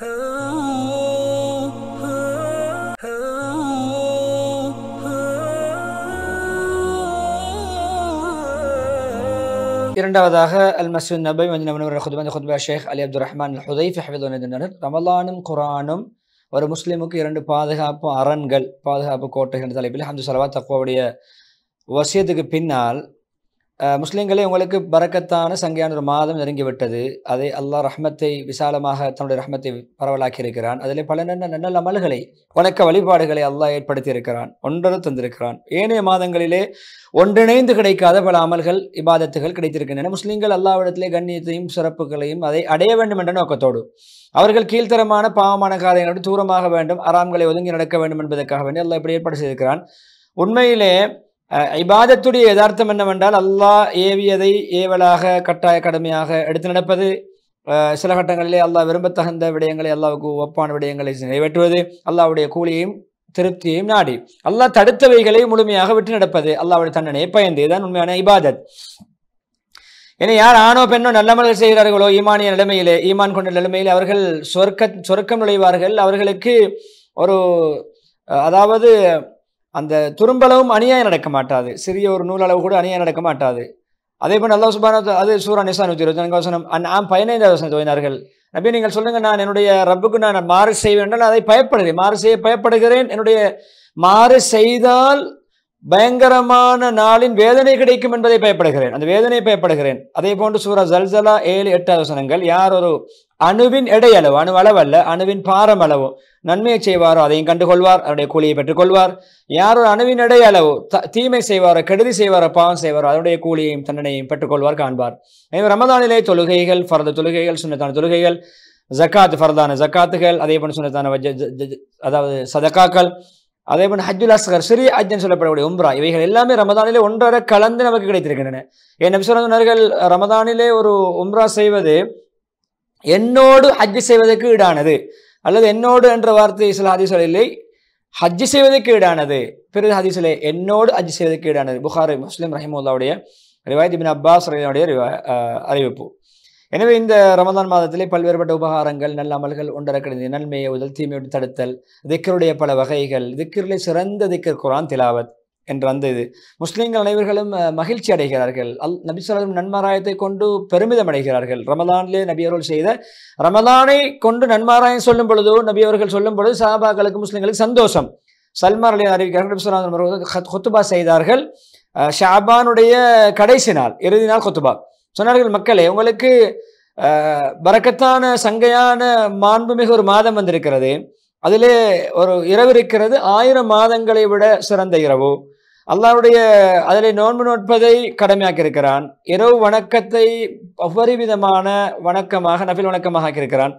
இரண்டாவதாக அல் மசூத் நபை மஞ்சள் ஹுத்பா ஹுத்பா ஷேக் அலி அப்துல் ரஹ்மான் ஹுதைஃபி ஹபிதுனர் ரமலானும் குரானும் ஒரு முஸ்லீமுக்கு இரண்டு பாதுகாப்பு அரண்கள் பாதுகாப்பு கோட்டைகள் தலைப்பில் ஹம்து சலவா தக்குவாவுடைய வசியத்துக்கு பின்னால் முஸ்லீம்களே உங்களுக்கு பறக்கத்தான சங்கையான ஒரு மாதம் நெருங்கிவிட்டது அதை அல்லாஹ் ரஹ்மத்தை விசாலமாக தன்னுடைய ரஹ்மத்தை பரவலாக்கி இருக்கிறான் அதில் பல நல்ல நல்ல அமல்களை வணக்க வழிபாடுகளை அல்லாஹ் ஏற்படுத்தி இருக்கிறான் ஒன்றரை தந்திருக்கிறான் ஏனைய மாதங்களிலே ஒன்றிணைந்து கிடைக்காத பல அமல்கள் இபாதத்துகள் கிடைத்திருக்கின்றன முஸ்லீம்கள் அல்லாவிடத்திலே கண்ணியத்தையும் சிறப்புகளையும் அதை அடைய வேண்டும் என்ற நோக்கத்தோடு அவர்கள் கீழ்த்தரமான பாவமான காரியங்களோடு தூரமாக வேண்டும் அறாம்களை ஒதுங்கி நடக்க வேண்டும் என்பதற்காக வேண்டி அல்லாஹ் இப்படி ஏற்பாடு செய்திருக்கிறான் உண்மையிலே இபாதத்துடைய யதார்த்தம் என்னவென்றால் அல்லாஹ் ஏவியதை ஏவலாக கட்டாய கடமையாக எடுத்து நடப்பது சில கட்டங்களிலே அல்லாஹ் விரும்பத்தகுந்த விடயங்களை அல்லாவுக்கு ஒப்பான விடயங்களை நிறைவேற்றுவது அல்லாவுடைய கூலியையும் திருப்தியையும் நாடி அல்லாஹ் தடுத்தவைகளை முழுமையாக விட்டு நடப்பது அல்லாவுடைய தண்டனை பயந்து இதுதான் உண்மையான இபாதத் ஏன்னா யார் ஆணோ பெண்ணோ நல்லமல்கள் செய்கிறார்களோ ஈமானிய நிலைமையிலே ஈமான் கொண்ட நிலைமையில் அவர்கள் சொர்க்க சொர்க்கம் நுழைவார்கள் அவர்களுக்கு ஒரு அதாவது அந்த துரும்பளவும் அநியாயம் நடக்க மாட்டாது சிறிய ஒரு நூலளவு கூட அநியாயம் நடக்க மாட்டாது அதே போல் நல்லா சுபான அது சூரா நிசா நூற்றி இருபத்தி நான்கு வசனம் நான் பதினைந்தாவது வசனம் தோயினார்கள் நபி நீங்கள் சொல்லுங்கள் நான் என்னுடைய ரப்புக்கு நான் மாறு செய்வேன் என்றால் அதை பயப்படுகிறேன் மாறு செய்ய பயப்படுகிறேன் என்னுடைய மாறு செய்தால் பயங்கரமான நாளின் வேதனை கிடைக்கும் என்பதை பயப்படுகிறேன் அந்த வேதனை பயப்படுகிறேன் அதே போன்று சூரா ஜல்சலா ஏழு எட்டாவது வசனங்கள் யார் ஒரு அணுவின் எடையளவு அணு அல்ல அணுவின் பாரம் அளவு நன்மையை செய்வாரோ அதையும் கண்டுகொள்வார் அவருடைய கூலியை பெற்றுக்கொள்வார் யாரோ அணுவின் எடையளவு தீமை செய்வாரோ கெடுதி செய்வாரோ பாவம் செய்வாரோ அதனுடைய கூலியையும் தண்டனையும் பெற்றுக்கொள்வார் காண்பார் எனவே ரமதானிலே தொழுகைகள் பரத தொழுகைகள் சுண்ணத்தான தொழுகைகள் ஜக்காத் ஃபரதான ஜக்காத்துகள் அதே போன்று சுண்ணத்தான அதாவது சதக்காக்கள் அதே போன்று ஹஜ்ஜுல் அஸ்கர் சிறிய ஹஜ்ஜன் சொல்லப்படக்கூடிய உம்ரா இவைகள் எல்லாமே ரமதானிலே ஒன்றரை கலந்து நமக்கு கிடைத்திருக்கின்றன என் நபி ரமதானிலே ஒரு உம்ரா செய்வது என்னோடு ஹஜ்ஜு செய்வதற்கு ஈடானது அல்லது என்னோடு என்ற வார்த்தை சில இல்லை ஹஜ்ஜு செய்வதற்கு ஈடானது பிறகு ஹதீஸிலே என்னோடு ஹஜ்ஜு செய்வதற்கு ஈடானது புகாரி முஸ்லீம் ரஹிமுல்லாவுடைய ரிவாயத் பின் அப்பாஸ் ரஹினுடைய அறிவிப்பு எனவே இந்த ரமதான் மாதத்திலே பல்வேறுபட்ட உபகாரங்கள் நல்ல அமல்கள் ஒன்றரை நன்மையை உதல் தீமையுடன் தடுத்தல் திக்கருடைய பல வகைகள் திக்கருடைய சிறந்த திக்கர் குரான் திலாவத் என்று அந்த இது முஸ்லீம்கள் அனைவர்களும் மகிழ்ச்சி அடைகிறார்கள் அல் சொல்லும் நன்மாராயத்தை கொண்டு பெருமிதம் அடைகிறார்கள் ரமதானிலே நபி அவர்கள் செய்த ரமதானை கொண்டு நன்மாராயம் சொல்லும் பொழுதோ நபி அவர்கள் சொல்லும் பொழுது சாபாக்களுக்கு முஸ்லீம்களுக்கு சந்தோஷம் சல்மார் அலி அறிவிக்கிறார்கள் கொத்துபா செய்தார்கள் ஷாபானுடைய கடைசி நாள் இறுதி நாள் கொத்துபா சொன்னார்கள் மக்களே உங்களுக்கு வரக்கத்தான சங்கையான மாண்புமிகு ஒரு மாதம் வந்திருக்கிறது அதிலே ஒரு இரவு இருக்கிறது ஆயிரம் மாதங்களை விட சிறந்த இரவு அல்லாவுடைய அதில் நோன்பு நோட்பதை கடமையாக்கியிருக்கிறான் இரவு வணக்கத்தை ஒவ்வொரு விதமான வணக்கமாக நபில் வணக்கமாக ஆக்கியிருக்கிறான்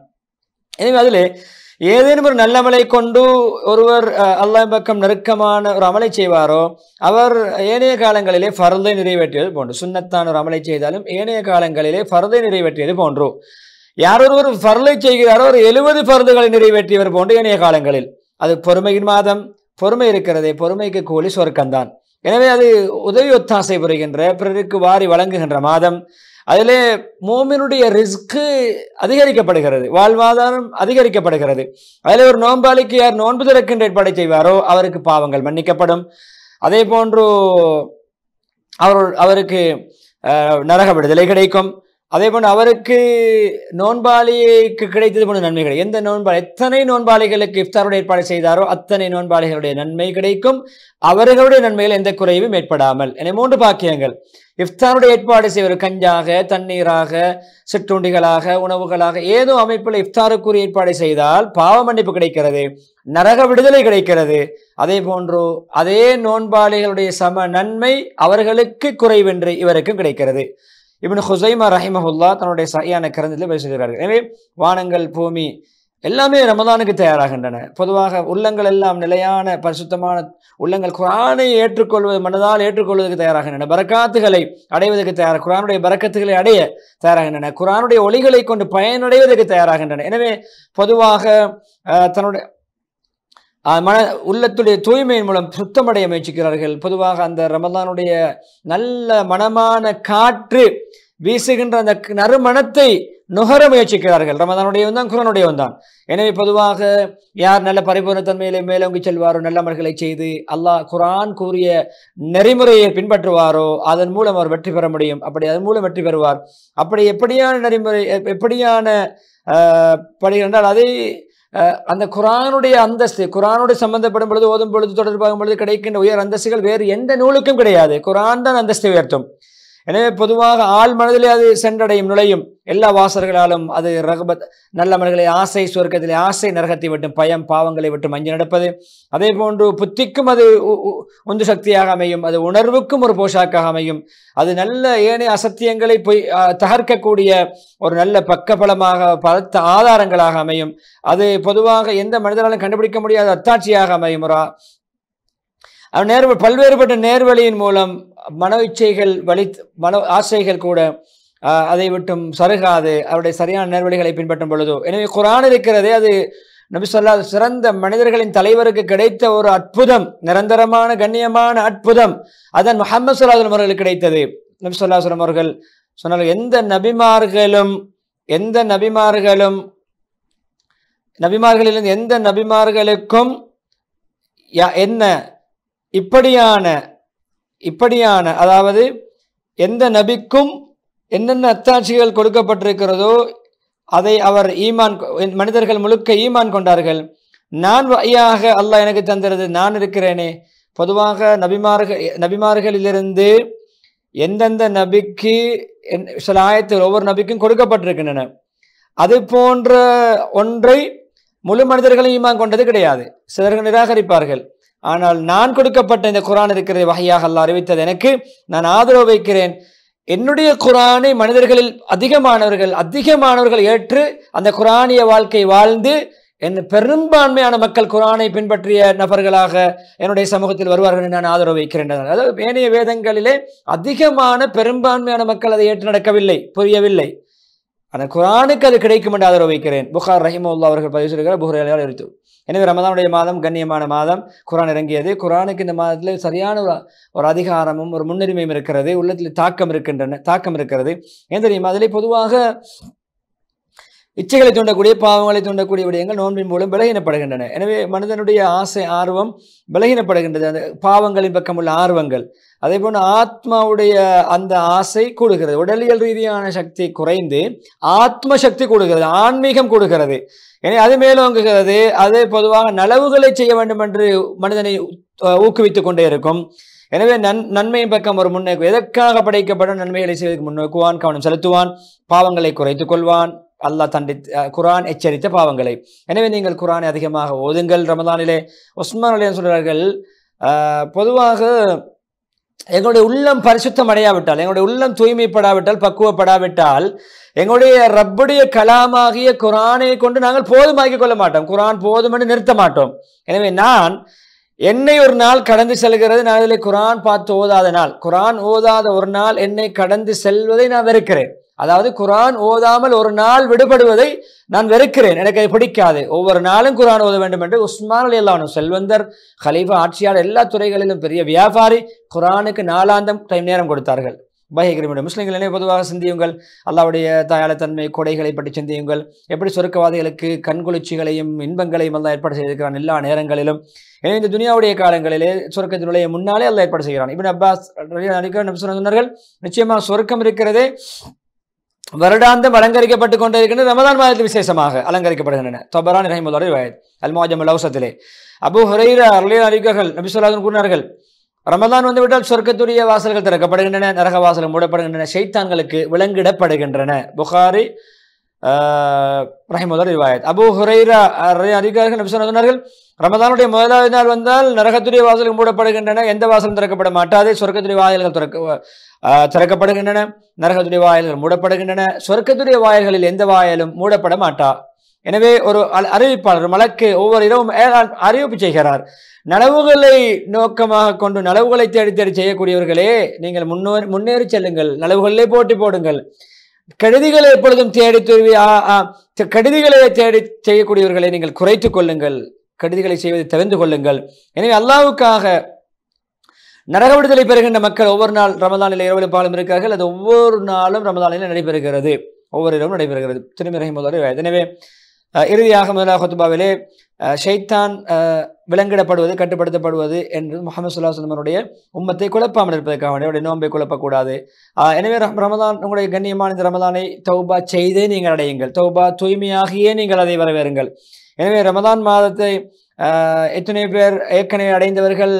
எனவே அதில் ஏதேனும் ஒரு நல்ல அமலை கொண்டு ஒருவர் அல்லாஹ் பக்கம் நெருக்கமான ஒரு அமலை செய்வாரோ அவர் ஏனைய காலங்களிலே ஃபரதை நிறைவேற்றியது போன்று சுண்ணத்தான் ஒரு அமலை செய்தாலும் ஏனைய காலங்களிலே ஃபரதை நிறைவேற்றியது போன்றோ யார் ஒருவர் ஃபரலை செய்கிறாரோ ஒரு எழுபது பருந்துகளை நிறைவேற்றியவர் போன்று ஏனைய காலங்களில் அது பொறுமையின் மாதம் பொறுமை இருக்கிறதே பொறுமைக்கு கூலி சொர்க்கம்தான் எனவே அது உதவி ஒத்தாசை புரிகின்ற பிறருக்கு வாரி வழங்குகின்ற மாதம் அதிலே மோமினுடைய ரிஸ்க்கு அதிகரிக்கப்படுகிறது வாழ்வாதாரம் அதிகரிக்கப்படுகிறது அதில் ஒரு நோன்பாளிக்கு யார் நோன்பு திறக்கின்ற ஏற்பாடு செய்வாரோ அவருக்கு பாவங்கள் மன்னிக்கப்படும் அதே போன்று அவர் அவருக்கு நரக விடுதலை கிடைக்கும் அதே போன்று அவருக்கு நோன்பாளிக்கு கிடைத்தது போன்ற நன்மைகள் எந்த நோன்பாளி எத்தனை நோன்பாளிகளுக்கு இஃப்தாரோட ஏற்பாடு செய்தாரோ அத்தனை நோன்பாளிகளுடைய நன்மை கிடைக்கும் அவர்களுடைய நன்மைகள் எந்த குறைவும் ஏற்படாமல் என மூன்று பாக்கியங்கள் இஃப்தாரோட ஏற்பாடு செய்வர் கஞ்சாக தண்ணீராக சிற்றுண்டிகளாக உணவுகளாக ஏதோ அமைப்பில் இஃப்தாருக்குரிய ஏற்பாடு செய்தால் பாவ மன்னிப்பு கிடைக்கிறது நரக விடுதலை கிடைக்கிறது அதே போன்று அதே நோன்பாளிகளுடைய சம நன்மை அவர்களுக்கு குறைவென்று இவருக்கும் கிடைக்கிறது இப்படி ஹுசைமா ரஹிமஹுல்லா தன்னுடைய சரியான கருந்தில் பேசுகிறார்கள் எனவே வானங்கள் பூமி எல்லாமே ரமதானுக்கு தயாராகின்றன பொதுவாக உள்ளங்கள் எல்லாம் நிலையான பரிசுத்தமான உள்ளங்கள் குரானை ஏற்றுக்கொள்வது மனதால் ஏற்றுக்கொள்வதற்கு தயாராகின்றன பரக்காத்துகளை அடைவதற்கு தயார் குரானுடைய பரக்கத்துகளை அடைய தயாராகின்றன குரானுடைய ஒளிகளை கொண்டு பயனடைவதற்கு தயாராகின்றன எனவே பொதுவாக தன்னுடைய மன உள்ளத்துடைய தூய்மையின் மூலம் சுத்தமடைய முயற்சிக்கிறார்கள் பொதுவாக அந்த ரமதானுடைய நல்ல மனமான காற்று வீசுகின்ற அந்த நறுமணத்தை நுகர முயற்சிக்கிறார்கள் ரமதானுடையவன் தான் குரானுடையவன் தான் எனவே பொதுவாக யார் நல்ல பரிபூர்ண தன்மையிலே மேலோங்கி செல்வாரோ நல்ல அமல்களை செய்து அல்லாஹ் குரான் கூறிய நெறிமுறையை பின்பற்றுவாரோ அதன் மூலம் அவர் வெற்றி பெற முடியும் அப்படி அதன் மூலம் வெற்றி பெறுவார் அப்படி எப்படியான நெறிமுறை எப்படியான படி என்றால் அதை அந்த குரானுடைய அந்தஸ்து குரானுடைய சம்பந்தப்படும் பொழுது ஓதும் பொழுது தொடர்பாகும் பொழுது கிடைக்கின்ற உயர் அந்தஸ்துகள் வேறு எந்த நூலுக்கும் கிடையாது குரான் தான் அந்தஸ்து உயர்த்தும் எனவே பொதுவாக ஆள் மனதிலே அது சென்றடையும் நுழையும் எல்லா வாசர்களாலும் அது ரகபத் நல்ல மனதிலே ஆசை சுவர்க்கத்திலே ஆசை நரகத்தை விட்டும் பயம் பாவங்களை விட்டு மஞ்சள் நடப்பது அதே போன்று புத்திக்கும் அது உந்து சக்தியாக அமையும் அது உணர்வுக்கும் ஒரு போஷாக்காக அமையும் அது நல்ல ஏனைய அசத்தியங்களை பொய் தகர்க்கக்கூடிய ஒரு நல்ல பக்கபலமாக பலத்த ஆதாரங்களாக அமையும் அது பொதுவாக எந்த மனிதனாலும் கண்டுபிடிக்க முடியாத அத்தாட்சியாக அமையும் ஒரு நேர் பல்வேறுபட்ட நேர்வழியின் மூலம் மன இச்சைகள் வலி மன ஆசைகள் கூட அதை விட்டும் சருகாது அவருடைய சரியான நேர்வழிகளை பின்பற்றும் பொழுதோ எனவே குரான் இருக்கிறதே அது நபி சொல்லாத சிறந்த மனிதர்களின் தலைவருக்கு கிடைத்த ஒரு அற்புதம் நிரந்தரமான கண்ணியமான அற்புதம் அதன் முகமது சொல்லாஹுலம் அவர்களுக்கு கிடைத்தது நபி சொல்லாஹுலம் அவர்கள் சொன்னார்கள் எந்த நபிமார்களும் எந்த நபிமார்களும் நபிமார்களிலிருந்து எந்த நபிமார்களுக்கும் என்ன இப்படியான இப்படியான அதாவது எந்த நபிக்கும் என்னென்ன அத்தாட்சிகள் கொடுக்கப்பட்டிருக்கிறதோ அதை அவர் ஈமான் மனிதர்கள் முழுக்க ஈமான் கொண்டார்கள் நான் வையாக அல்லாஹ் எனக்கு தந்தது நான் இருக்கிறேனே பொதுவாக நபிமார்கள் நபிமார்களிலிருந்து எந்தெந்த நபிக்கு சில ஆயத்தில் ஒவ்வொரு நபிக்கும் கொடுக்கப்பட்டிருக்கின்றன அது போன்ற ஒன்றை முழு மனிதர்களையும் ஈமான் கொண்டது கிடையாது சிலர்கள் நிராகரிப்பார்கள் ஆனால் நான் கொடுக்கப்பட்ட இந்த குரான் இருக்கிற வகையாக அல்ல அறிவித்தது எனக்கு நான் ஆதரவு வைக்கிறேன் என்னுடைய குரானை மனிதர்களில் அதிகமானவர்கள் அதிகமானவர்கள் ஏற்று அந்த குரானிய வாழ்க்கை வாழ்ந்து என் பெரும்பான்மையான மக்கள் குரானை பின்பற்றிய நபர்களாக என்னுடைய சமூகத்தில் வருவார்கள் நான் ஆதரவு வைக்கிறேன் அதாவது ஏனைய வேதங்களிலே அதிகமான பெரும்பான்மையான மக்கள் அதை ஏற்று நடக்கவில்லை புரியவில்லை அந்த குரானுக்கு அது கிடைக்கும் என்று ஆதரவு வைக்கிறேன் புகார் ரஹிமுல்லா அவர்கள் பதிவு செய்கிறார் புகார் எடுத்து எனவே ரமதானுடைய மாதம் கண்ணியமான மாதம் குரான் இறங்கியது குரானுக்கு இந்த மாதத்தில் சரியான ஒரு அதிகாரமும் ஒரு முன்னுரிமையும் இருக்கிறது உள்ளத்தில் தாக்கம் இருக்கின்றன தாக்கம் இருக்கிறது ஏன் தெரியுமா அதில் பொதுவாக இச்சைகளை தூண்டக்கூடிய பாவங்களை தூண்டக்கூடிய விடயங்கள் நோன்பின் மூலம் விலகினப்படுகின்றன எனவே மனிதனுடைய ஆசை ஆர்வம் விலகினப்படுகின்றது அந்த பாவங்களின் பக்கம் உள்ள ஆர்வங்கள் அதே போன்று ஆத்மாவுடைய அந்த ஆசை கூடுகிறது உடலியல் ரீதியான சக்தி குறைந்து ஆத்ம சக்தி கூடுகிறது ஆன்மீகம் கூடுகிறது எனவே அது மேலோங்குகிறது அதே பொதுவாக நலவுகளை செய்ய வேண்டும் என்று மனிதனை ஊக்குவித்துக் கொண்டே இருக்கும் எனவே நன் நன்மையின் பக்கம் ஒரு முன்னோக்கு எதற்காக படைக்கப்படும் நன்மைகளை செய்வதற்கு முன்னோக்குவான் கவனம் செலுத்துவான் பாவங்களை குறைத்து கொள்வான் அல்லாஹ் தண்டி குரான் எச்சரித்த பாவங்களை எனவே நீங்கள் குரானை அதிகமாக ஓதுங்கள் ரமதானிலே உஸ்மான் அலியன் சொல்கிறார்கள் பொதுவாக எங்களுடைய உள்ளம் பரிசுத்தம் அடையாவிட்டால் எங்களுடைய உள்ளம் தூய்மைப்படாவிட்டால் பக்குவப்படாவிட்டால் எங்களுடைய ரப்புடைய கலாமாகிய குரானை கொண்டு நாங்கள் போதுமாக்கிக் கொள்ள மாட்டோம் குரான் போதும் என்று நிறுத்த மாட்டோம் எனவே நான் என்னை ஒரு நாள் கடந்து செல்கிறது நான் இதில் குரான் பார்த்து ஓதாத நாள் குரான் ஓதாத ஒரு நாள் என்னை கடந்து செல்வதை நான் வெறுக்கிறேன் அதாவது குரான் ஓதாமல் ஒரு நாள் விடுபடுவதை நான் வெறுக்கிறேன் எனக்கு அது பிடிக்காது ஒவ்வொரு நாளும் குரான் ஓத வேண்டும் என்று உஸ்மான் அலி அல்லானும் செல்வந்தர் ஹலீஃபா ஆட்சியாளர் எல்லா துறைகளிலும் பெரிய வியாபாரி குரானுக்கு நாலாந்தம் டைம் நேரம் கொடுத்தார்கள் பைஹிகிரிமிட முஸ்லீம்கள் என்ன பொதுவாக சிந்தியுங்கள் அல்லாவுடைய தயாளத்தன்மை கொடைகளை பற்றி சிந்தியுங்கள் எப்படி சொருக்கவாதிகளுக்கு கண்குளிர்ச்சிகளையும் இன்பங்களையும் எல்லாம் ஏற்பாடு செய்திருக்கிறான் எல்லா நேரங்களிலும் எனவே இந்த துனியாவுடைய காலங்களிலே சொர்க்கத்தினுடைய முன்னாலே அல்ல ஏற்பாடு செய்கிறான் இப்படி அப்பாஸ் சொன்னார்கள் நிச்சயமாக சொர்க்கம் இருக்கிறதே வருடாந்தம் அலங்கரிக்கப்பட்டுக் கொண்டிருக்கின்ற ரமதான் மாதத்தில் விசேஷமாக அலங்கரிக்கப்படுகின்றன தொபரான் ரஹிமுல்லாருடைய வயது அல்மாஜம் லவுசத்திலே அபு ஹுரைர அருளிய அறிக்கைகள் நபிசுல்லாதன் கூறினார்கள் ரமதான் வந்துவிட்டால் சொர்க்கத்துடைய வாசல்கள் திறக்கப்படுகின்றன நரக வாசல்கள் மூடப்படுகின்றன சைத்தான்களுக்கு விலங்கிடப்படுகின்றன புகாரி முதல் ரிவாயத் அபு ஹுரைரா அறிகிறார்கள் நபி சொன்னார்கள் ரமதானுடைய முதலாவது நாள் வந்தால் நரகத்துடைய வாசல்கள் மூடப்படுகின்றன எந்த வாசலும் திறக்கப்பட மாட்டாது சொர்க்கத்துடைய வாயில்கள் திறக்க திறக்கப்படுகின்றன நரகத்துடைய வாயில்கள் மூடப்படுகின்றன சொர்க்கத்துடைய வாயில்களில் எந்த வாயிலும் மூடப்பட மாட்டா எனவே ஒரு அறிவிப்பாளர் மலக்கு ஒவ்வொரு இரவும் அறிவிப்பு செய்கிறார் நனவுகளை நோக்கமாக கொண்டு நலவுகளை தேடி தேடி செய்யக்கூடியவர்களே நீங்கள் முன்னோ முன்னேறி செல்லுங்கள் நலவுகளிலே போட்டி போடுங்கள் கெடுதிகளை எப்பொழுதும் தேடி கடிதிகளை தேடி செய்யக்கூடியவர்களை நீங்கள் குறைத்து கொள்ளுங்கள் கடிதிகளை செய்வதை தெரிந்து கொள்ளுங்கள் எனவே அல்லாவுக்காக நரக விடுதலை பெறுகின்ற மக்கள் ஒவ்வொரு நாள் ரமதானில் இரவு பாலம் இருக்கிறார்கள் அது ஒவ்வொரு நாளும் ரமதானில் நடைபெறுகிறது ஒவ்வொரு இரவும் நடைபெறுகிறது திருமிரகி ரஹிமுல்லா எனவே இறுதியாக முதலாக ஹொத்துபாவிலே ஷைத்தான் விலங்கிடப்படுவது கட்டுப்படுத்தப்படுவது என்று முகமது சுல்லா சொல்லமனுடைய உம்மத்தை குழப்பாமல் இருப்பதற்காக அவருடைய நோன்பை குழப்பக்கூடாது எனவே ரமதான் உங்களுடைய கண்ணியமான இந்த ரமதானை தௌபா செய்தே நீங்கள் அடையுங்கள் தௌபா தூய்மையாகியே நீங்கள் அதை வரவேறுங்கள் எனவே ரமதான் மாதத்தை எத்தனை பேர் ஏற்கனவே அடைந்தவர்கள்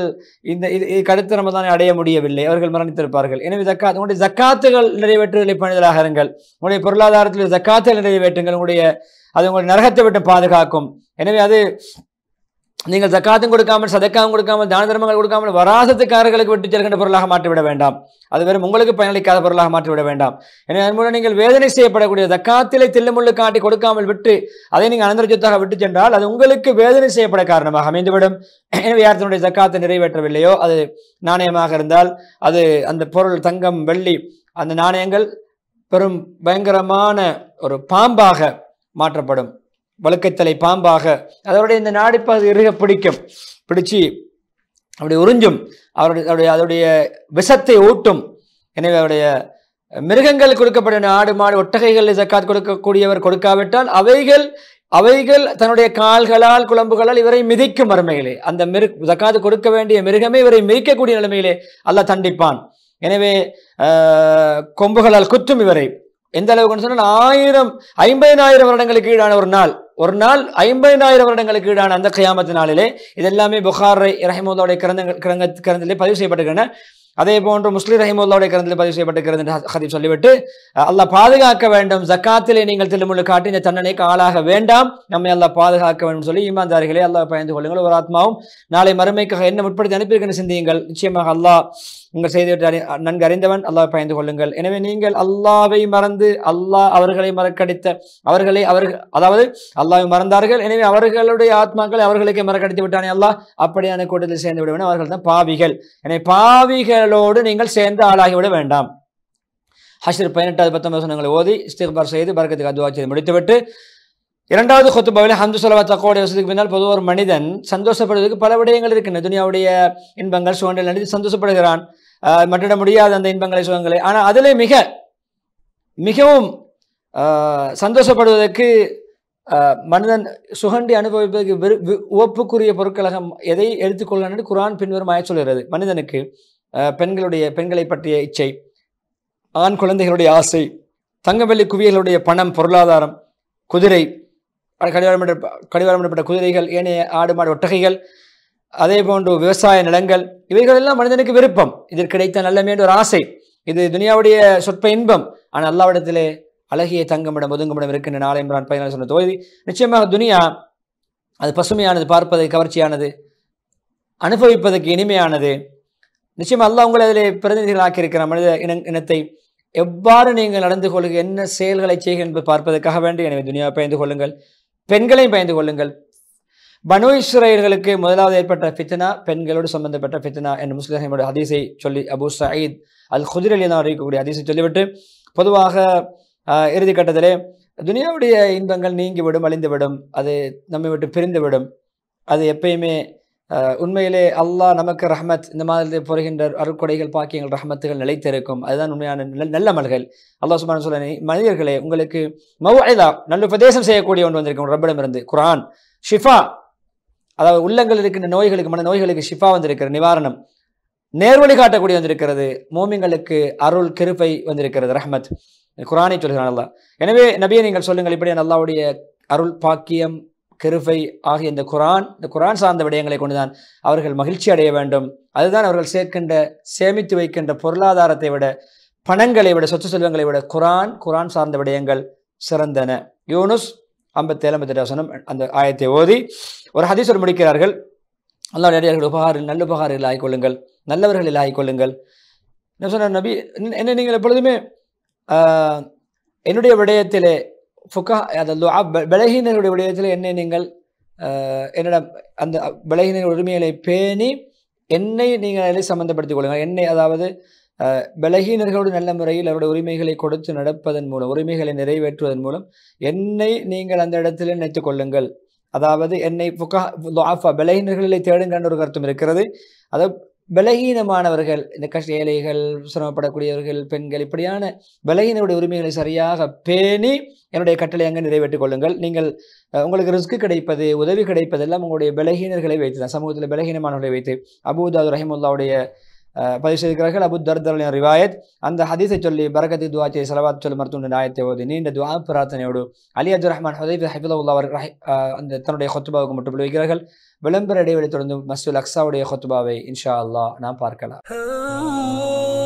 இந்த இது கடுத்த ரமதானை அடைய முடியவில்லை அவர்கள் மரணித்திருப்பார்கள் எனவே ஜக்காத் உங்களுடைய ஜக்காத்துகள் நிறைவேற்றுதலை பணிதலாக இருங்கள் உங்களுடைய பொருளாதாரத்தில் ஜக்காத்துகள் நிறைவேற்றுங்கள் உங்களுடைய அது உங்களுடைய நரகத்தை விட்டு பாதுகாக்கும் எனவே அது நீங்கள் தக்காத்தும் கொடுக்காமல் சதக்காவும் கொடுக்காமல் தான தர்மங்கள் கொடுக்காமல் வராசத்துக்காரர்களுக்கு விட்டு செல்கின்ற பொருளாக மாற்றிவிட வேண்டாம் அது வெறும் உங்களுக்கு பயனளிக்காத பொருளாக மாற்றிவிட வேண்டாம் எனவே அதன் மூலம் நீங்கள் வேதனை செய்யப்படக்கூடிய தக்காத்திலே தில்லுமுள்ளு காட்டி கொடுக்காமல் விட்டு அதை நீங்கள் அனந்தர சொத்தாக விட்டு சென்றால் அது உங்களுக்கு வேதனை செய்யப்பட காரணமாக அமைந்துவிடும் எனவே யார் தன்னுடைய தக்காத்தை நிறைவேற்றவில்லையோ அது நாணயமாக இருந்தால் அது அந்த பொருள் தங்கம் வெள்ளி அந்த நாணயங்கள் பெரும் பயங்கரமான ஒரு பாம்பாக மாற்றப்படும் வழுக்கைத்தலை பாம்பாக அதோடைய இந்த நாடிப்பு அது இறுக பிடிக்கும் பிடிச்சு அப்படி உறிஞ்சும் அவருடைய அவருடைய அதோடைய விஷத்தை ஊட்டும் எனவே அவருடைய மிருகங்கள் கொடுக்கப்படும் ஆடு மாடு ஒட்டகைகள் ஜக்காத் கொடுக்கக்கூடியவர் கொடுக்காவிட்டால் அவைகள் அவைகள் தன்னுடைய கால்களால் குழம்புகளால் இவரை மிதிக்கும் அருமைகளே அந்த மிரு ஜக்காத்து கொடுக்க வேண்டிய மிருகமே இவரை மிதிக்கக்கூடிய நிலைமையிலே அல்ல தண்டிப்பான் எனவே கொம்புகளால் குத்தும் இவரை எந்த அளவுக்கு சொன்னால் ஆயிரம் ஐம்பதினாயிரம் வருடங்களுக்கு ஈடான ஒரு நாள் ஒரு நாள் ஐம்பதினாயிரம் வருடங்களுக்கு ஈடான அந்த கையாமத்தினாலே இதெல்லாமே புகார் ரஹமோதோடைய கிரந்த கிரங்க கிரந்தத்திலே பதிவு செய்யப்பட்டிருக்கின்றன அதே போன்று முஸ்லீம் ரஹிமுல்லாவுடைய கருந்தில் பதிவு செய்யப்பட்டிருக்கிறது என்று ஹதீப் சொல்லிவிட்டு அல்லாஹ் பாதுகாக்க வேண்டும் ஜக்காத்திலே நீங்கள் திருமுழு காட்டி இந்த தண்டனைக்கு ஆளாக வேண்டாம் நம்மை அல்ல பாதுகாக்க வேண்டும் சொல்லி ஈமான்தாரிகளே அல்லாஹ் பயந்து கொள்ளுங்கள் ஒரு ஆத்மாவும் நாளை மறுமைக்காக என்ன முற்படுத்தி அனுப்பியிருக்கேன் சிந்தியுங்கள் நிச்சயமாக அல்லாஹ் உங்கள் செய்தி நன்கு அறிந்தவன் அல்லாஹ் பயந்து கொள்ளுங்கள் எனவே நீங்கள் அல்லாவை மறந்து அல்லாஹ் அவர்களை மறக்கடித்த அவர்களை அவர்கள் அதாவது அல்லாவை மறந்தார்கள் எனவே அவர்களுடைய ஆத்மாக்களை அவர்களுக்கு மறக்கடித்து விட்டானே அல்லாஹ் அப்படியான கூட்டத்தில் சேர்ந்து விடுவேன் அவர்கள் தான் பாவிகள் எனவே பாவிகள் அவர்களோடு நீங்கள் சேர்ந்து ஆளாகிவிட வேண்டாம் ஹஷர் பதினெட்டாவது பத்தொன்பது வசனங்களை ஓதி இஸ்திகார் செய்து பரக்கத்துக்கு அதுவா செய்து முடித்துவிட்டு இரண்டாவது கொத்துபாவில் ஹந்து சொலவா தக்கோடைய வசதிக்கு பின்னால் பொதுவாக ஒரு மனிதன் சந்தோஷப்படுவதற்கு பல விடயங்கள் இருக்கின்றன துனியாவுடைய இன்பங்கள் சுகங்கள் நடித்து சந்தோஷப்படுகிறான் மற்றிட முடியாத அந்த இன்பங்களை சுகங்களை ஆனால் அதிலே மிக மிகவும் சந்தோஷப்படுவதற்கு மனிதன் சுகண்டி அனுபவிப்பதற்கு ஒப்புக்குரிய பொருட்களாக எதை என்று குரான் பின்வரும் ஆய சொல்கிறது மனிதனுக்கு பெண்களுடைய பெண்களை பற்றிய இச்சை ஆண் குழந்தைகளுடைய ஆசை தங்கவெள்ளி குவியலுடைய பணம் பொருளாதாரம் குதிரை கடிவாளமிட கடிவாளமிடப்பட்ட குதிரைகள் ஏனைய ஆடு மாடு ஒட்டகைகள் அதே போன்று விவசாய நிலங்கள் இவைகளெல்லாம் மனிதனுக்கு விருப்பம் இதில் கிடைத்த நல்லமே ஒரு ஆசை இது துனியாவுடைய சொற்ப இன்பம் ஆனால் அல்லாவிடத்திலே அழகிய தங்கமிடம் ஒதுங்குமிடம் இருக்கின்ற நாளை என்றான் பயனாளர் சொன்ன தொகுதி நிச்சயமாக துனியா அது பசுமையானது பார்ப்பது கவர்ச்சியானது அனுபவிப்பதற்கு இனிமையானது நிச்சயம் அல்ல உங்களை அதில் பிரதிநிதிகள் ஆக்கியிருக்கிற மனித இன இனத்தை எவ்வாறு நீங்கள் நடந்து கொள்ளுங்க என்ன செயல்களை செய்கிற என்பது பார்ப்பதற்காக வேண்டி எனவே துனியாவை பயந்து கொள்ளுங்கள் பெண்களையும் பயந்து கொள்ளுங்கள் பனு இஸ்ரேல்களுக்கு முதலாவது ஏற்பட்ட ஃபித்னா பெண்களோடு சம்பந்தப்பட்ட ஃபித்னா என்று முஸ்லிம்களோட ஹதீஸை சொல்லி அபு சயீத் அல் குதிர் அலி நான் அறிவிக்கக்கூடிய ஹதீஸை சொல்லிவிட்டு பொதுவாக இறுதி கட்டத்திலே துனியாவுடைய இன்பங்கள் நீங்கிவிடும் அழிந்துவிடும் அது நம்மை விட்டு பிரிந்துவிடும் அது எப்பயுமே உண்மையிலே அல்லாஹ் நமக்கு ரஹமத் இந்த மாதிரி புரிகின்ற அருக்கொடைகள் பாக்கியங்கள் ரஹமத்துகள் நிலைத்திருக்கும் அதுதான் உண்மையான நல்ல மல்கள் அல்லாஹ் சுமான சொல்லி மனிதர்களே உங்களுக்கு மவுதா நல்ல உபதேசம் செய்யக்கூடிய ஒன்று வந்திருக்கும் ரப்பிடமிருந்து குரான் ஷிஃபா அதாவது உள்ளங்கள் இருக்கின்ற நோய்களுக்கு மன நோய்களுக்கு ஷிஃபா வந்திருக்கிற நிவாரணம் நேர்வழி காட்டக்கூடிய வந்திருக்கிறது மோமிங்களுக்கு அருள் கிருப்பை வந்திருக்கிறது ரஹமத் குரானை சொல்கிறான் அல்லா எனவே நபியை நீங்கள் சொல்லுங்கள் இப்படியான அல்லாவுடைய அருள் பாக்கியம் கிருபை ஆகிய இந்த குரான் இந்த குரான் சார்ந்த விடயங்களை கொண்டுதான் அவர்கள் மகிழ்ச்சி அடைய வேண்டும் அதுதான் அவர்கள் சேர்க்கின்ற சேமித்து வைக்கின்ற பொருளாதாரத்தை விட பணங்களை விட சொத்து செல்வங்களை விட குரான் குரான் சார்ந்த விடயங்கள் சிறந்தன யூனுஸ் ஐம்பத்தேழு ஐம்பத்தெட்டு வசனம் அந்த ஆயத்தை ஓதி ஒரு ஹதீஸ்வர் முடிக்கிறார்கள் அல்லா நடிகர்கள் உபகாரில் நல்ல உபகாரிகள் ஆகிக்கொள்ளுங்கள் நல்லவர்களில் ஆகிக்கொள்ளுங்கள் என்ன சொன்னார் நபி என்ன நீங்கள் எப்பொழுதுமே என்னுடைய விடயத்திலே ஃபுக்கா அந்த லுஆ பலகீனர்களுடைய விடயத்தில் என்னை நீங்கள் என்னிடம் அந்த பலகீனர்கள் உரிமைகளை பேணி என்னை நீங்கள் அதில் சம்மந்தப்படுத்திக் கொள்ளுங்கள் என்னை அதாவது பலகீனர்களோடு நல்ல முறையில் அவருடைய உரிமைகளை கொடுத்து நடப்பதன் மூலம் உரிமைகளை நிறைவேற்றுவதன் மூலம் என்னை நீங்கள் அந்த இடத்தில் நினைத்துக் கொள்ளுங்கள் அதாவது என்னை புக்கா லாஃபா பலகீனர்களை தேடுங்கன்னு ஒரு கருத்தும் இருக்கிறது அதாவது பலகீனமானவர்கள் இந்த கஷ்ட ஏழைகள் சிரமப்படக்கூடியவர்கள் பெண்கள் இப்படியான பலகீனருடைய உரிமைகளை சரியாக பேணி என்னுடைய கட்டளை அங்கே நிறைவேற்றிக் கொள்ளுங்கள் நீங்கள் உங்களுக்கு ரிஸ்க் கிடைப்பது உதவி கிடைப்பது எல்லாம் உங்களுடைய பலகீனர்களை வைத்து தான் சமூகத்தில் பலகீனமானவர்களை வைத்து அபுதாது ரஹிமுல்லாவுடைய பதிவு செய்திருக்கிறார்கள் அபு தர்தலின் ரிவாயத் அந்த ஹதீசை சொல்லி பரகதி துவாச்சி சலவாத் சொல்லி மருத்துவ நாயத்தை ஓது நீண்ட துவா பிரார்த்தனையோடு அலி அஜு ரஹ்மான் ஹதீஃப் ஹபிதுல்லா அவர் அந்த தன்னுடைய ஹொத்துபாவுக்கு மட்டும் விளைவிக்கிறார்கள் விளம்பர இடைவெளி தொடர்ந்து மசூல் அக்ஸாவுடைய ஹொத்துபாவை இன்ஷா அல்லா நான் பார்க்கலாம்